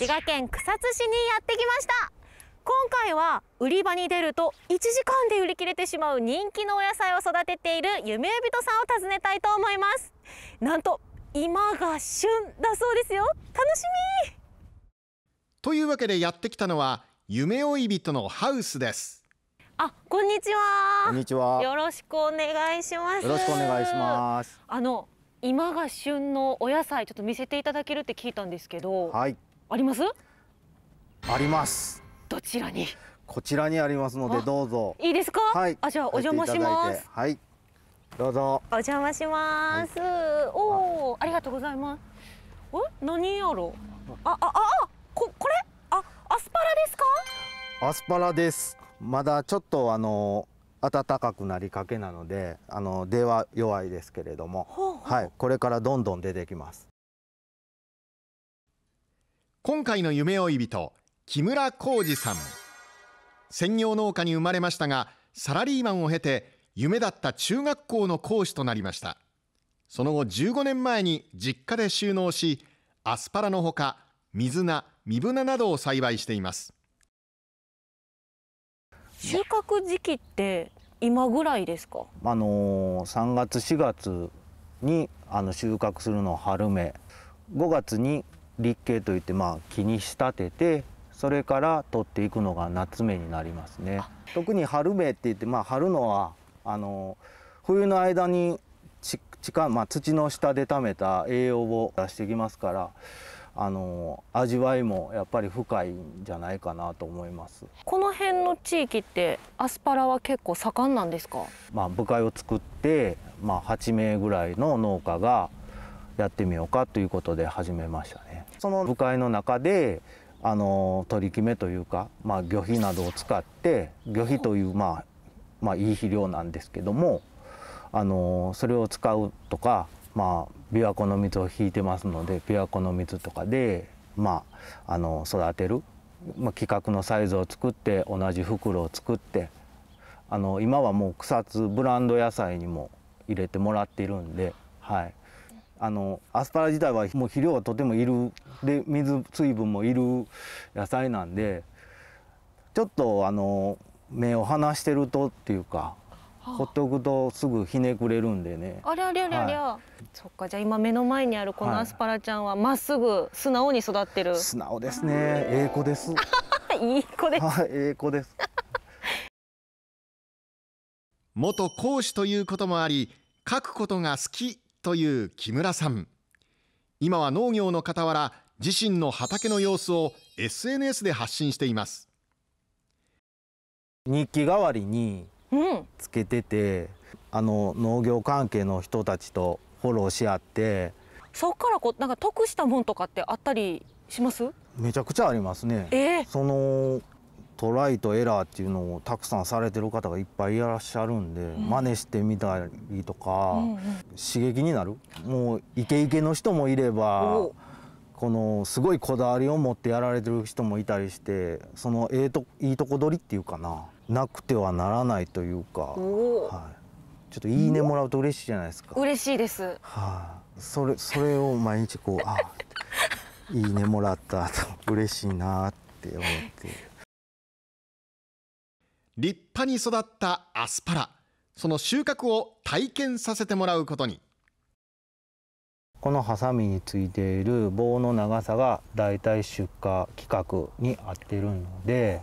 滋賀県草津市にやってきました今回は売り場に出ると1時間で売り切れてしまう人気のお野菜を育てている夢人さんを訪ねたいと思いますなんと今が旬だそうですよ楽しみというわけでやってきたのは夢追い人のハウスですあ、こんにちはこんにちはよろしくお願いしますよろしくお願いしますあの今が旬のお野菜ちょっと見せていただけるって聞いたんですけどはいありますありますどちらにこちらにありますのでどうぞいいですかはいあじゃあお邪魔しますはいどうぞお邪魔します、はい、おおありがとうございますえ何やろあああここれあアスパラですかアスパラですまだちょっとあの暖かくなりかけなのであの出は弱いですけれどもはいこれからどんどん出てきます今回の夢追い人木村浩二さん専業農家に生まれましたがサラリーマンを経て夢だった中学校の講師となりましたその後15年前に実家で収納しアスパラのほか水菜三ブ菜などを栽培しています収穫時期って今ぐらいですかあのー、3月4月にあの収穫するの春芽5月に立形といってまあ木に仕立ててそれから取っていくのが夏目になりますね特に春芽って言ってまあ春のはあの冬の間に地下、まあ、土の下で貯めた栄養を出してきますからあの味わいもやっぱり深いんじゃないかなと思いますこの辺の地域ってアスパラは結構盛んなんですかまあ部会を作ってまあ8名ぐらいの農家がやってみようかということで始めましたね。その部会の中であの取り決めというか、まあ、魚肥などを使って魚肥という、まあ、まあいい肥料なんですけどもあのそれを使うとか、まあ、琵琶湖の水を引いてますので琵琶湖の水とかで、まあ、あの育てる、まあ、規格のサイズを作って同じ袋を作ってあの今はもう草津ブランド野菜にも入れてもらっているんで、はい、あのアスパラ自体はもう肥料がとてもいるで水水分もいる野菜なんでちょっとあの目を離してるとっていうかほっとくとすぐひねくれるんでね。ありゃりゃりゃりゃ。はい、そっかじゃあ今目の前にあるこのアスパラちゃんはまっすぐ素直に育ってる。はい、素直ですね。ええ子です。いい子です。はい、ええ子です。元講師ということもあり書くことが好きという木村さん今は農業の傍ら自身の畑の様子を SNS で発信しています日記代わりにつけてて、うん、あの農業関係の人たちとフォローし合ってそっからこうなんか得したもんとかってあったりしますめちゃくちゃありますね、えー、そのトライとエラーっていうのをたくさんされてる方がいっぱいいらっしゃるんで、うん、真似してみたりとか、うんうん、刺激になるもうイケイケの人もいればこのすごいこだわりを持ってやられてる人もいたりしてそのええといいとこ取りっていうかななくてはならないというか、はい、ちょっといいねもらうと嬉しいじゃないですか嬉しいです、はい、あ、それそれを毎日こうあいいねもらったと嬉しいなって思って。立派に育ったアスパラその収穫を体験させてもらうことにこのハサミについている棒の長さがだいたい出荷規格に合ってるので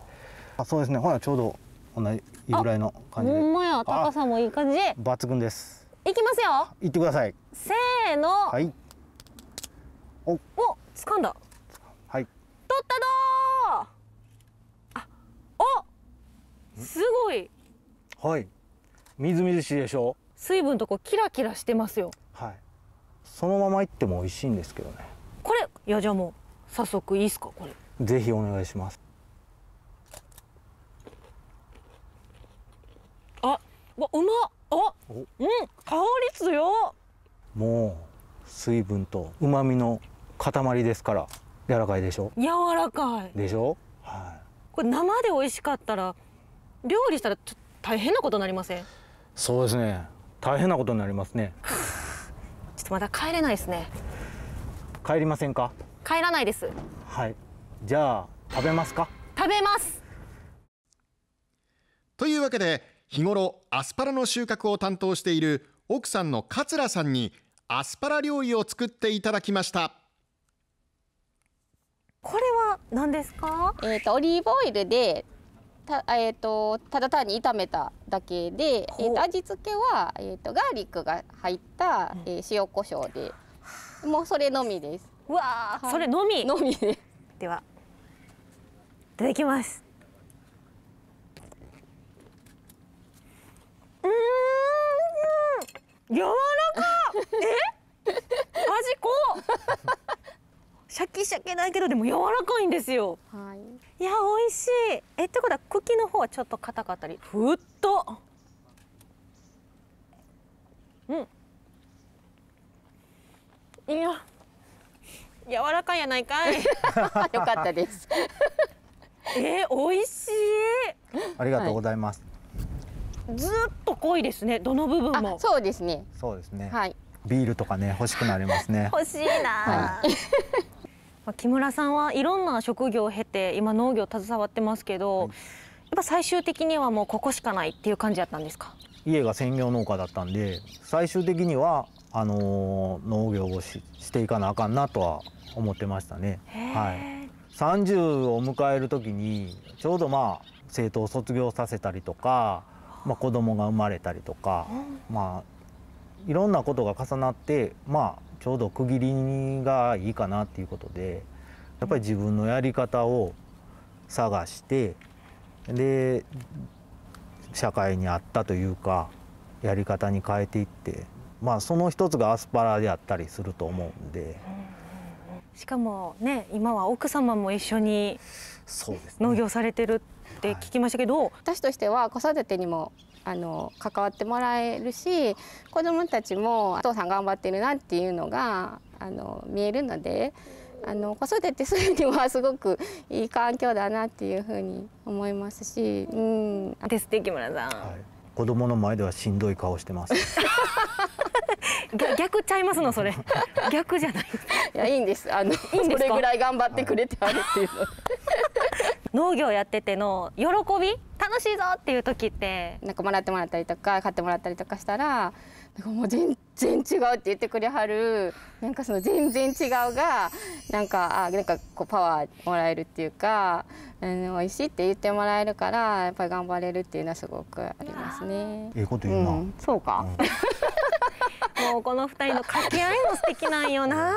あそうですねほらちょうど同じぐらいの感じでほんまや高さもいい感じ抜群ですいきますよいってくださいせーのはいおお掴んだすごいはいみずみずしいでしょ水分とこうキラキラしてますよはいそのままいっても美味しいんですけどねこれいやじゃあもう早速いいっすかこれぜひお願いしますあわうまあうん香り強もう水分と旨味の塊ですから柔らかいでしょ柔らかいでしょはいこれ生で美味しかったら料理したらちょ大変なことになりませんそうですね大変なことになりますねちょっとまだ帰れないですね帰りませんか帰らないですはいじゃあ食べますか食べますというわけで日頃アスパラの収穫を担当している奥さんの桂さんにアスパラ料理を作っていただきましたこれは何ですかえっ、ー、とオリーブオイルでた,、えーと、ただ単に炒めただけで、えーと、味付けは、えーと、ガーリックが入った、えー、塩コショウで、うん、もうそれのみですうわ、はい、それのみのみでではいただきますうん柔らか え味こうシャキシャキないけどでも柔らかいんですよ、はい、いや美味しいえってことは茎の方はちょっと硬かったりふっとうんいや柔らかいやないかい よかったです えー、美味しいありがとうございます、はい、ずっと濃いですねどの部分もそうですねそうですねはいビールとかね欲しくなりますね 欲しいな、はい木村さんはいろんな職業を経て今農業携わってますけど、はい、やっぱ最終的にはもうここしかないっていう感じだったんですか家が専業農家だったんで最終的にはあのー、農業をししていかなあかんなとは思ってましたね。はい、30を迎える時にちょうどまあ生徒を卒業させたりとか、まあ、子供が生まれたりとか、うん、まあいろんなことが重なってまあちょうど区切りがいいかなっていうことでやっぱり自分のやり方を探してで社会に合ったというかやり方に変えていってまあその一つがアスパラであったりすると思うんで。しかもね今は奥様も一緒に農業されてるって聞きましたけど、はい、私としては子育てにもあの関わってもらえるし子どもたちもお父さん頑張ってるなっていうのがあの見えるのであの子育てするにはすごくいい環境だなっていうふうに思いますし。うん、ですって木村さん、はい、子供の前ではしんどい顔してます。逆ちゃいますのそれ 逆じゃないいやいいんですあのいいんですそれぐらい頑張ってくれてあるっていうの、はい農業やってての喜び楽しいぞっていう時ってなんかもらってもらったりとか買ってもらったりとかしたらなんかもう全然違うって言ってくれはるなんかその全然違うがなんかあなんかこうパワーもらえるっていうか、うん、美味しいって言ってもらえるからやっぱり頑張れるっていうのはすごくありますね。いえこと言うな、うん、そうか、うん もうこの二人の掛け合いも素敵なんよな。